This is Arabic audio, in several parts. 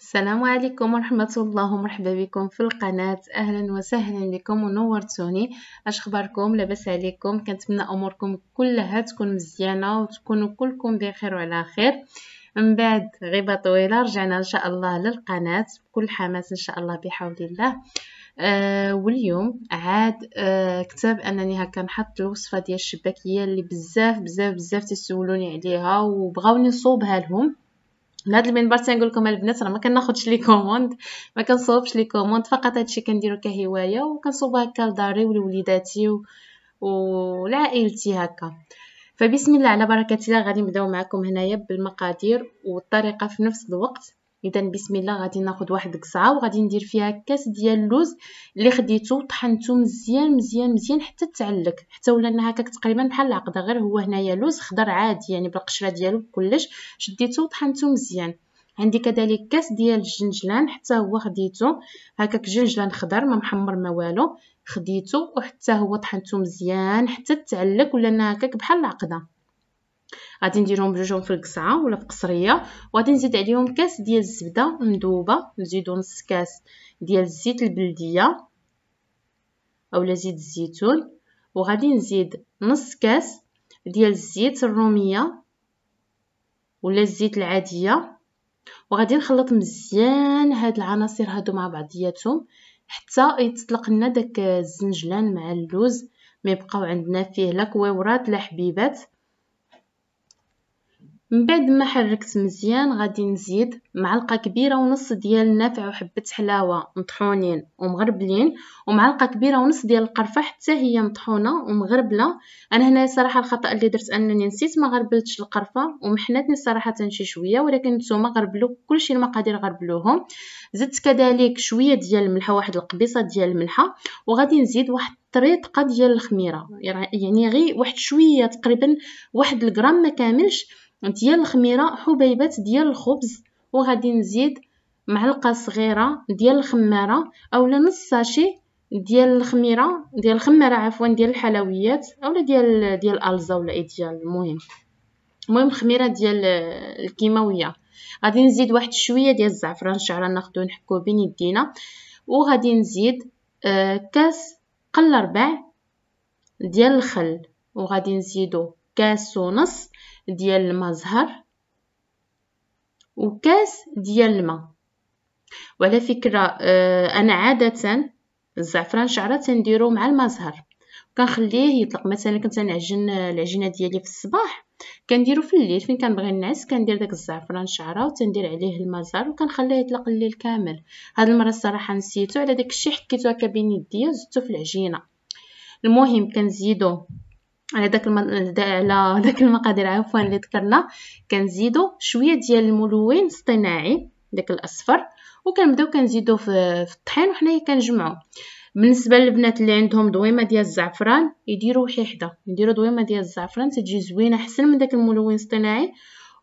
السلام عليكم ورحمة الله ومرحبا بكم في القناة أهلا وسهلا بكم ونورتوني اش خباركم لاباس عليكم كنتمنى اموركم كلها تكون مزيانة وتكونوا كلكم بخير وعلى خير من بعد غيبة طويلة رجعنا ان شاء الله للقناة بكل حماس ان شاء الله بحول الله آه واليوم عاد آه كتاب انني هكا نحط الوصفه ديال الشباكيه اللي بزاف بزاف بزاف تسولوني عليها وبغاوني نصوبها لهم من هذا المنبر تنقول لكم البنات راه ما كناخذش لي كوموند ما كنصوبش لي كوموند فقط هادشي كنديرو كهوايه وكنصوب هكا لداري ولوليداتي و... ولعائلتي هكا فبسم الله على بركه الله غادي نبداو معكم هنايا بالمقادير والطريقه في نفس الوقت اذا بسم الله غادي ناخذ واحد القصعه وغادي ندير فيها كاس ديال اللوز اللي خديته وطحنته مزيان مزيان مزيان حتى تعلك حتى ولا انها هكاك تقريبا بحال العقده غير هو هنايا لوز خضر عادي يعني بالقشره ديالو كلش شديته وطحنته مزيان عندي كذلك كاس ديال الجنجلان حتى هو خديته هكاك جنجلان خضر ما محمر ما والو خديته وحتى هو طحنته مزيان حتى تعلك ولا انها هكاك بحال العقده غادي نديرهم بجوجهم في القصعه ولا في قصريه وغادي نزيد عليهم كاس ديال الزبده مذوبه نزيدو نص كاس ديال الزيت البلديه اولا زيت الزيتون وغادي نزيد نص كاس ديال الزيت الروميه ولا الزيت العاديه وغادي نخلط مزيان هاد العناصر هادو مع بعضياتهم حتى يتطلق لنا داك الزنجلان مع اللوز ما يبقاو عندنا فيه لا كويورات لا حبيبات من بعد ما حركت مزيان غادي نزيد معلقه كبيره ونص ديال النافع وحبه حلاوه مطحونين ومغربلين ومعلقه كبيره ونص ديال القرفه حتى هي مطحونه ومغربله انا هنا صراحه الخطا اللي درت انني نسيت ما غربلتش القرفه ومحنتني صراحه شي شويه ولكن نتوما غربلوا كلشي المقادير غربلوهم زدت كذلك شويه ديال الملحه واحد القبيصه ديال الملحه وغادي نزيد واحد طريقه ديال الخميره يعني غير واحد شويه تقريبا واحد الغرام ما كاملش ديال الخميره حبيبات ديال الخبز وغادي نزيد معلقه صغيره ديال الخماره اولا نص ساشي ديال الخميره ديال الخماره عفوا ديال الحلويات اولا ديال ديال الالزا ولا اي ديال المهم المهم الخميره ديال الكيماويه غادي نزيد واحد شويه ديال الزعفران شعره ناخذو نحكو بين يدينا وغادي نزيد آه كاس قل ربع ديال الخل وغادي نزيدو كاس ونص ديال الماء زهر وكاس ديال الماء وعلى فكره آه، انا عاده الزعفران شعره تنديرو مع الماء زهر كنخليه يطلق مثلا كنت نعجن العجينه ديالي في الصباح كنديرو في الليل فين كنبغي نعس كندير داك الزعفران شعره وتندير عليه زهر وكنخليه يطلق الليل كامل هاد المره الصراحه نسيتو على داك الشيء حكيتو هكا بين يدي وزدتو في العجينه المهم كنزيدو على داك الم... على داك المقادير عفوا اللي ذكرنا كنزيدو شويه ديال الملون الصناعي داك الاصفر وكنبداو كنزيدو في, في الطحين وحنايا كنجمعو بالنسبه للبنات اللي عندهم دويمه ديال الزعفران يديروا شي حدا يديروا دويمه ديال الزعفران تجي زوينه احسن من داك الملون الصناعي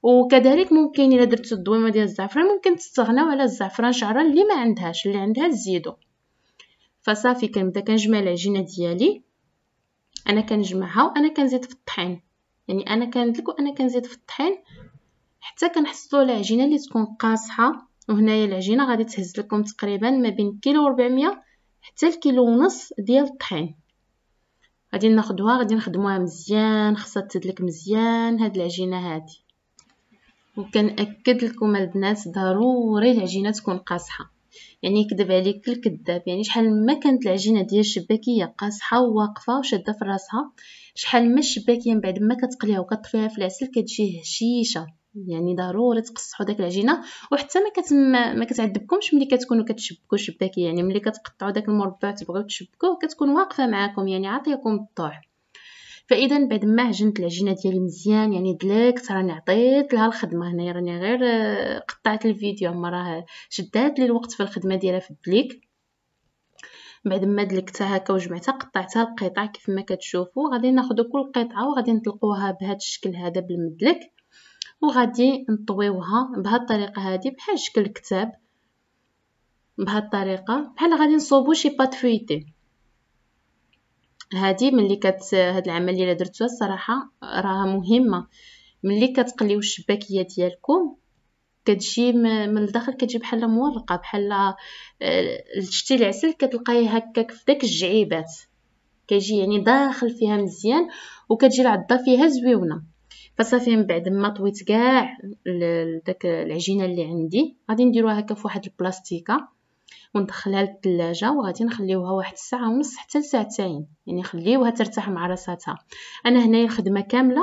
وكذلك ممكن الا درتو الدويمه ديال الزعفران ممكن تستغناو على الزعفران شعره اللي ما عندهاش اللي عندها تزيدو فصافي كنبدا كنجمع العجينه ديالي انا كنجمعها وانا كنزيد في الطحين يعني انا كندلك وانا كنزيد في الطحين حتى كنحصلوا على عجينه اللي تكون قاصحه وهنايا العجينه غادي تهز لكم تقريبا ما بين كيلو و400 حتى الكيلو ونص ديال الطحين غادي ناخدوها غادي نخدموها مزيان خاصها تدلك مزيان هاد العجينه هادي وكنأكد لكم البنات ضروري العجينه تكون قاصحه يعني يكذب عليك كذاب يعني شحال ما كانت العجينه ديال الشباكيه قاصحه وواقفه وشاده في راسها شحال ما الشباكيه من بعد ما كتقليها وكطفيها في العسل كتجي هشيشه يعني ضروري تقصحوا داك العجينه وحتى ما كت ما كتعذبكمش ملي كتكونوا كتشبكوا الشباكيه يعني ملي كتقطعوا داك المربع تبغيو تشبكوه كتكون واقفه معاكم يعني عاطيكم الطوع فاذا بعد ما هجنت العجينه ديالي مزيان يعني دلكت راني عطيت لها الخدمه هنايا راني غير آه، قطعت الفيديو اما راه شدات لي الوقت في الخدمه ديالها في الدليك بعد ما دلكتها هكا وجمعتها قطعتها القطع كيف ما كتشوفوا غادي ناخذ كل قطعه وغادي نطلقوها بهذا الشكل هذا بالمدلك وغادي نطويوها بهذه الطريقه هذه بحال شكل كتاب بهذه الطريقه بحال غادي نصوبو شي بات فويتي هذه ملي كت هاد العمليه اللي درتوها الصراحه راها مهمه ملي كتقليو الشباكيه ديالكم كتجي من الداخل كتجي بحال مورقه بحال آه، شتي العسل كتلقاي هكاك في داك الجعيبات كيجي يعني داخل فيها مزيان وكتجي العضه فيها زويونه فصافي من بعد ما طويت كاع داك العجينه اللي عندي غادي نديروها هكا في واحد البلاستيكه وندخلها للثلاجة وغادي نخليوها واحد الساعة ونص حتى لساعتين يعني نخليوها ترتاح مع راساتها انا هنايا الخدمة كاملة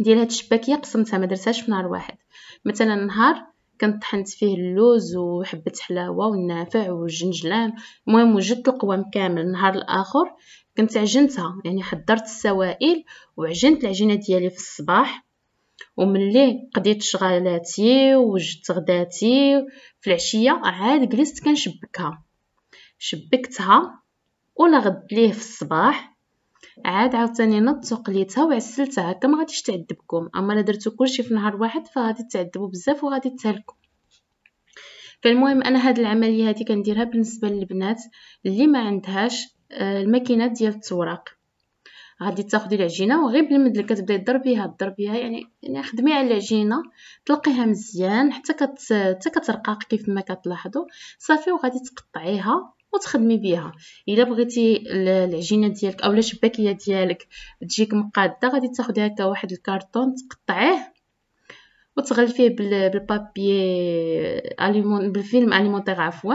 ديال هاد الشباكية قسمتها ما درتهاش في نهار واحد مثلا نهار كنت طحنت فيه اللوز وحبة حلاوة والنافع والجنجلان المهم وجدت القوام كامل النهار الاخر كنت عجنتها يعني حضرت السوائل وعجنت العجينة ديالي في الصباح وملي قضيت شغالاتي وجدت غداتي في العشيه عاد جلست كنشبكها شبكتها ولا غد ليه في الصباح عاد عاوتاني نط وقليتها وعسلتها هكا ما غاديش تعذبكم اما الا درتو كلشي في نهار واحد فغادي تعذبوا بزاف وغادي تهلكوا فالمهم انا هاد العمليه هادي كنديرها بالنسبه للبنات اللي ما عندهاش آه، الماكينات ديال التوراق غادي تاخدي العجينه وغير بالمد اللي كتبداي تضربيها تضربيها يعني يعني خدمي على العجينه طلقيها مزيان حتى كت حتى كترقاق كيف ما كتلاحظوا صافي وغادي تقطعيها وتخدمي بها الا بغيتي العجينه ديالك اولا الشباكيه ديالك تجيك مقاده غادي تاخدي هكا واحد الكارطون تقطعيه وتغلفيه بالبابي اليمون آه، بالفيلم اليمونتيغ عفوا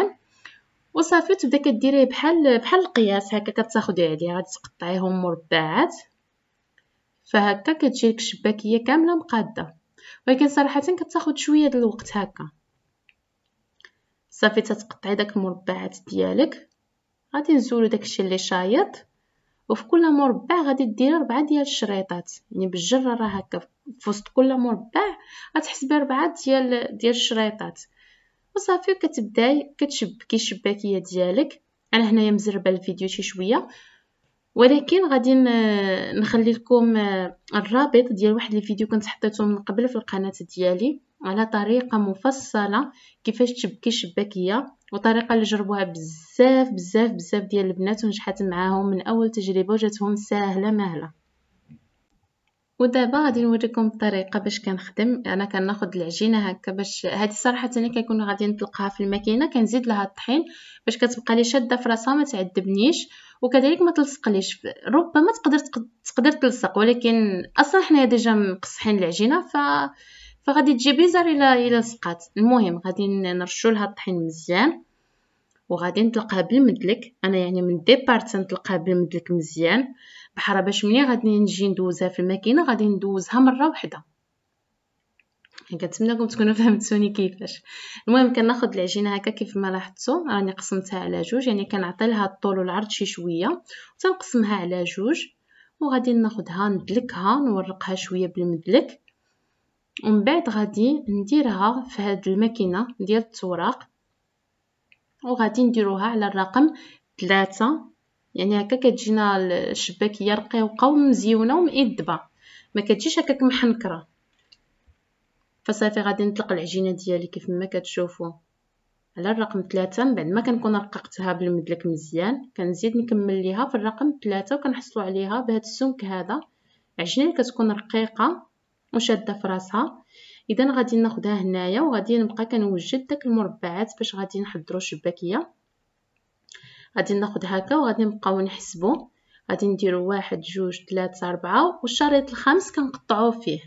وصافي تبدا كديريه بحال بحال القياس هكا كتاخدي عليه غادي تقطعيهم مربعات فهكا لك الشباكيه كامله مقاده ولكن صراحه كتاخد شويه ديال الوقت هكا صافي تتقطعي داك المربعات ديالك غادي نزولو داكشي اللي شايط وفي كل مربع غادي ديري ربعة ديال الشريطات يعني بالجره راه هكا في وسط كل مربع غتحسبي ربعة ديال ديال الشريطات وصافي كتبداي كتشبكي الشباكيه ديالك انا هنايا مزربه الفيديو شي شويه ولكن غادي نخلي لكم آه، الرابط ديال واحد الفيديو كنت حطيته من قبل في القناه ديالي على طريقه مفصله كيفاش تشبكي الشباكيه وطريقه اللي جربوها بزاف بزاف بزاف ديال البنات ونجحت معاهم من اول تجربه وجاتهم ساهله مهله ودابا غادي نوريكم الطريقه باش كنخدم انا كناخذ العجينه هكا باش هذه صراحه انا كنكون غادي نطلقها في الماكينه كنزيد لها الطحين باش كتبقى لي شاده في راسها ما تعذبنيش وكذلك ما تلصقليش ربما تقدر تقدر تلصق ولكن اصلا حنايا ديجا مقصحين العجينه ف فغادي تجي بيزار الى الى لصقات المهم غادي نرشو لها الطحين مزيان وغادي نطلقها بالمدلك انا يعني من ديبارت تنطلقها بالمدلك مزيان بحرا باش ملي غادي نجي ندوزها في الماكينه غادي ندوزها مره واحده يعني كنتمنىكم تكونوا فهمتوني كيفاش المهم كناخذ العجينه هكا كيف ما لاحظتوا راني قسمتها على جوج يعني كنعطي لها الطول والعرض شي شويه تنقسمها على جوج وغادي ناخذها ندلكها نورقها شويه بالمدلك ومن بعد غادي نديرها في هاد الماكينه ديال التوراق وغادي نديروها على الرقم ثلاثة يعني هكا كتجينا الشباكيه رقيقه ومزيونه ومئدبه ما كتجيش هكاك محنكره فصافي غادي نطلق العجينه ديالي كيف ما كتشوفوا على الرقم ثلاثة من بعد ما كنكون رققتها بالمدلك مزيان كنزيد نكمل ليها في الرقم ثلاثة وكنحصلوا عليها بهذا السمك هذا عجينه اللي كتكون رقيقه وشاده في راسها اذا غادي ناخدها هنايا وغادي نبقى كنوجد داك المربعات باش غادي نحضروا الشباكيه غادي ناخد هكا وغادي نبقاو نحسبو غادي نديرو واحد جوج تلاتة ربعة والشريط الخامس كنقطعو فيه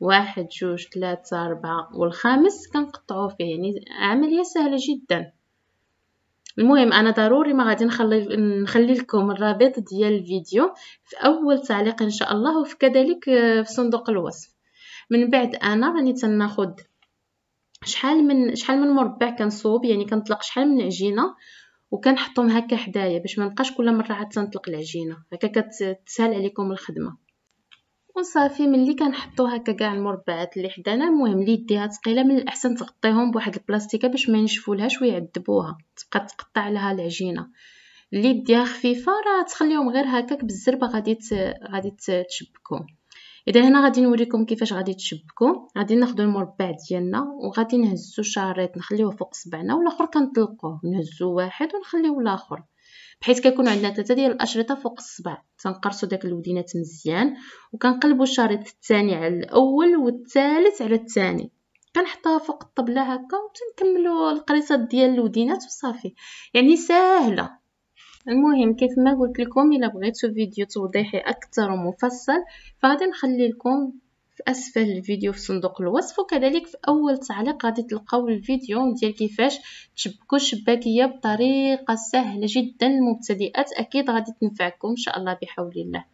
واحد جوج تلاتة ربعة والخامس كنقطعو فيه يعني عملية سهلة جدا المهم انا ضروري ما غادي نخلي نخلي لكم الرابط ديال الفيديو في اول تعليق ان شاء الله وفي كذلك في صندوق الوصف من بعد انا راني تناخد شحال من شحال من مربع كنصوب يعني كنطلق شحال من عجينه وكنحطهم هكا حدايا باش ما نبقاش كل مره عاد تنطلق العجينه هكا كتسهل عليكم الخدمه وصافي ملي كنحطو هكا كاع المربعات اللي حدانا المهم اللي يديها ثقيله من الاحسن تغطيهم بواحد البلاستيكه باش ما ينشفولهاش ويعذبوها تبقى تقطع لها العجينه اللي يديها خفيفه راه تخليهم غير هكاك بالزربه غادي غادي اذا هنا غادي نوريكم كيفاش غادي تشبكو غادي ناخذ المربع ديالنا وغادي نهزو شريط نخليوه فوق صبعنا والاخر كنطلقوه نهزو واحد ونخليو الاخر بحيث كيكون عندنا ثلاثه ديال الاشرطه فوق الصبع تنقرصوا داك الودينات مزيان وكنقلبوا الشريط الثاني على الاول والثالث على الثاني كنحطها فوق الطبله هكا وتنكملوا القريصات ديال الودينات وصافي يعني ساهله المهم كيف ما قلت لكم الا بغيتوا فيديو توضيحي اكثر ومفصل فغادي نخلي لكم في اسفل الفيديو في صندوق الوصف وكذلك في اول تعليق غادي تلقاو الفيديو ديال كيفاش تشبكوا الشباكيه بطريقه سهله جدا للمبتدئات اكيد غادي تنفعكم ان شاء الله بحول الله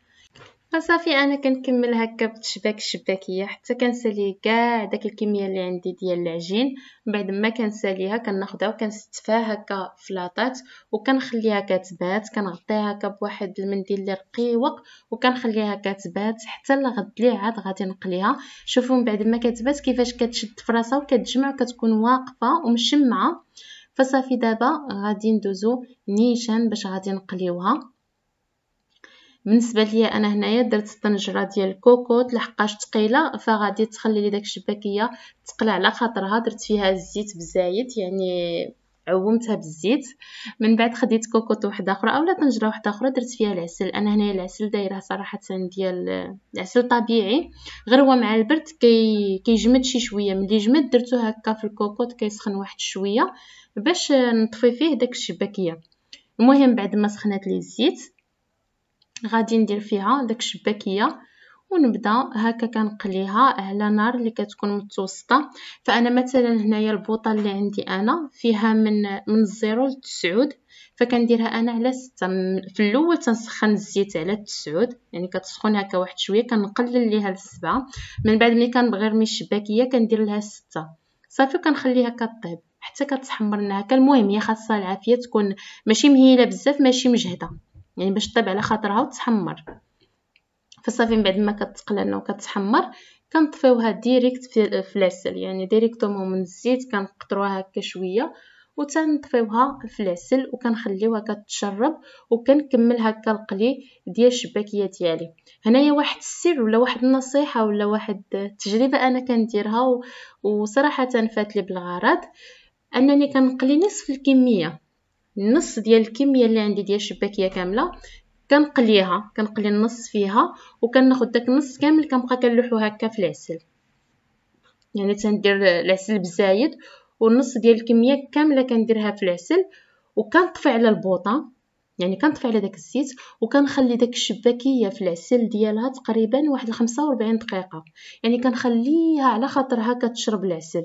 فصافي انا كنكمل هكا بالتشباك الشباكيه حتى كنسالي كاع داك الكميه اللي عندي ديال العجين بعد ما كنساليها كناخدها وكنستفها هكا في لاطات وكنخليها كتبات كنغطيها هكا بواحد المنديل اللي رقيق وكنخليها كتبات حتى لغد لي عاد غادي نقليها شوفوا من بعد ما كتبات كيفاش كتشد في راسها وكتجمع وكتكون واقفه ومشمعه فصافي دابا غادي ندوزو نيشان باش غادي نقليوها بالنسبه ليا انا هنايا درت الطنجره ديال الكوكوط لحقاش ثقيله فغادي تخلي لي داك الشباكيه تقلع على خاطرها درت فيها الزيت بزايد يعني عومتها بالزيت من بعد خديت كوكوط وحده اخرى اولا طنجره وحده اخرى درت فيها العسل انا هنايا العسل دايره صراحه ديال العسل طبيعي غير هو مع البرد كي كيجمد شي شويه ملي جمد درتو هكا في الكوكوط كيسخن واحد شويه باش نطفي فيه داك الشباكيه المهم بعد ما سخنات لي الزيت غادي ندير فيها داك الشباكيه ونبدا هكا كنقليها على نار اللي كتكون متوسطه فانا مثلا هنايا البوطه اللي عندي انا فيها من من الزيرو للتسعود فكنديرها انا على 6 في الاول تنسخن الزيت على التسعود يعني كتسخن هكا واحد شويه كنقلل ليها السبعة من بعد ملي كنبغي نرمي الشباكيه كندير لها 6 صافي كنخليها كطيب حتى كتحمر لنا هكا المهم هي خاصها العافيه تكون ماشي مهيله بزاف ماشي مجهده يعني باش طيب على خاطرها وتحمر فصافي من بعد ما كتقلى كتقلعنا وكتحمر كنطفيوها ديريكت في, في العسل يعني ديريكتومون من الزيت كنقطروها هكا شويه وتنطفيوها في العسل وكنخليوها كتشرب وكنكمل هكا القلي ديال الشباكيه ديالي هنايا واحد السر ولا واحد النصيحه ولا واحد التجربه انا كنديرها وصراحه فات لي بالغرض انني كنقلي نصف الكميه النص ديال الكميه اللي عندي ديال الشباكيه كامله كنقليها كنقلي النص فيها وكناخد داك النص كامل كنبقى كنلوحو هكا في العسل يعني تندير العسل بزايد والنص ديال الكميه كامله كنديرها في العسل وكنطفي على البوطه يعني كنطفي على داك الزيت وكنخلي داك الشباكيه في العسل ديالها تقريبا واحد 45 دقيقه يعني كنخليها على خاطرها كتشرب العسل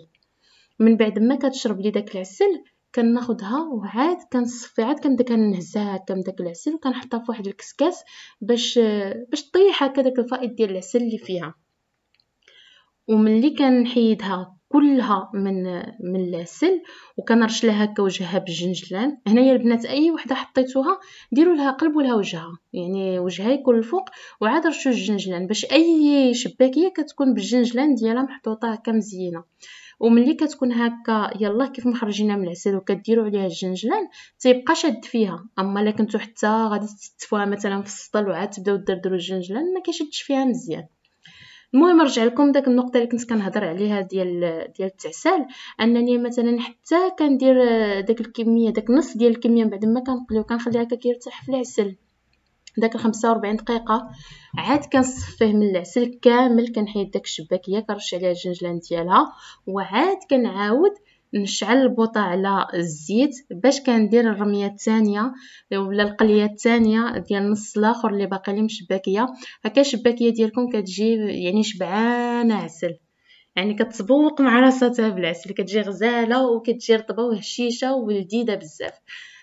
من بعد ما كتشرب لي داك العسل كناخذها وعاد كنصفي عاد كنبدا كنهزها هكا من داك العسل وكنحطها في واحد الكسكاس باش باش طيح هكا داك الفائض ديال العسل اللي فيها وملي كنحيدها كلها من من العسل وكنرش لها هكا وجهها بالجنجلان هنايا البنات اي وحده حطيتوها ديروا لها قلبوا لها وجهها يعني وجهها يكون الفوق وعاد رشوا الجنجلان باش اي شباكيه كتكون بالجنجلان ديالها محطوطه هكا مزينه وملي كتكون هكا يلاه كيف مخرجينها من العسل وكديروا عليها الجنجلان تيبقى شاد فيها اما الا كنتو حتى غادي تتفوها مثلا في السطل وعاد تبداو ديروا الجنجلان ما كيشدش فيها مزيان المهم نرجع لكم داك النقطه اللي كنت كنهضر عليها ديال ديال التعسال انني مثلا حتى كندير داك الكميه داك نص ديال الكميه من بعد ما كنقلي هكا كيرتاح في العسل داك 45 دقيقه عاد كنصفيه من العسل كامل كنحيد داك الشباكيه كنرش عليها الجنجلان ديالها وعاد كنعاود نشعل البوطه على الزيت باش كندير الرميه الثانيه ولا القليه الثانيه ديال النص الاخر اللي باقي لي مشباكيه هكا الشباكيه ديالكم كتجي يعني شبعانه عسل يعني كتسبوق مع راسها بالعسل كتجي غزاله وكتجي رطبه وهشيشه ولذيذه بزاف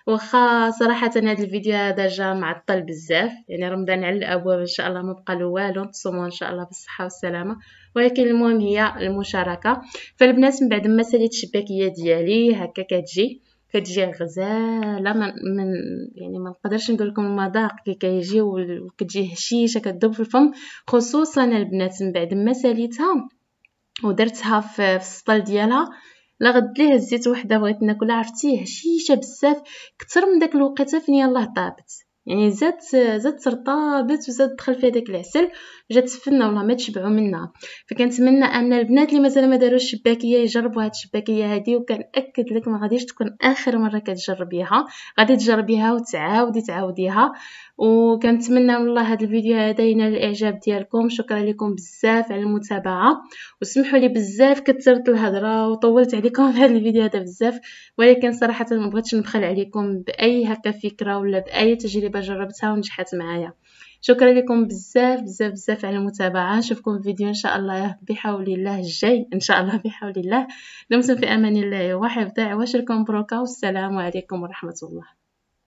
واخا صراحه هذا الفيديو هذا جا معطل بزاف يعني رمضان على الابواب ان شاء الله ما بقى له والو نتصوموا ان شاء الله بالصحه والسلامه ولكن المهم هي المشاركه فالبنات من بعد ما ساليت الشباكيه ديالي هكا كتجي كتجي غزاله من, من يعني ما نقدرش نقول لكم المذاق كي كيجي وكتجي هشيشه كتذوب في الفم خصوصا البنات من بعد ما ساليتها ودرتها في السطل ديالها لا غد ليه هزيت وحده بغيت ناكلها عرفتي هشيشه بزاف كتر من داك الوقيته فين يلاه طابت يعني زاد زاد سرطابت وزاد دخل فيها داك العسل جات تفلنا والله ما تشبعوا منها فكنتمنى ان البنات اللي مازال ما داروش الشباكيه يجربوا هاد الشباكيه هادي وكنأكد لك ما غاديش تكون اخر مره كتجربيها غادي تجربيها وتعاودي تعاوديها وكنتمنى والله هاد الفيديو هذا ينال الاعجاب ديالكم شكرا لكم بزاف على المتابعه وسمحوا لي بزاف كثرت الهضره وطولت عليكم في هذا الفيديو هذا بزاف ولكن صراحه ما بغيتش نبخل عليكم باي هكا فكره ولا باي تجربه تجربه جربتها ونجحت معايا شكرا لكم بزاف بزاف بزاف على المتابعه نشوفكم في فيديو ان شاء الله بحول الله الجاي ان شاء الله بحول الله دمتم في امان الله وحفظه وشركم بروكا والسلام عليكم ورحمه الله